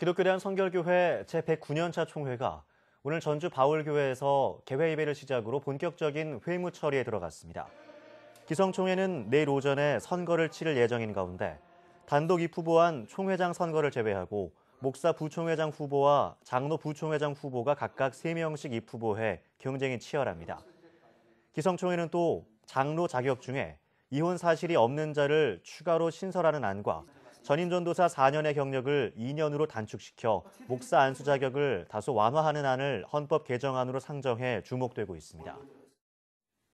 기독교 대한 성결교회 제109년차 총회가 오늘 전주 바울교회에서 개회 예배를 시작으로 본격적인 회무 처리에 들어갔습니다. 기성총회는 내일 오전에 선거를 치를 예정인 가운데 단독 입후보한 총회장 선거를 제외하고 목사 부총회장 후보와 장로 부총회장 후보가 각각 3명씩 입후보해 경쟁이 치열합니다. 기성총회는 또 장로 자격 중에 이혼 사실이 없는 자를 추가로 신설하는 안과 전임 전도사 4년의 경력을 2년으로 단축시켜 목사 안수 자격을 다소 완화하는 안을 헌법 개정안으로 상정해 주목되고 있습니다.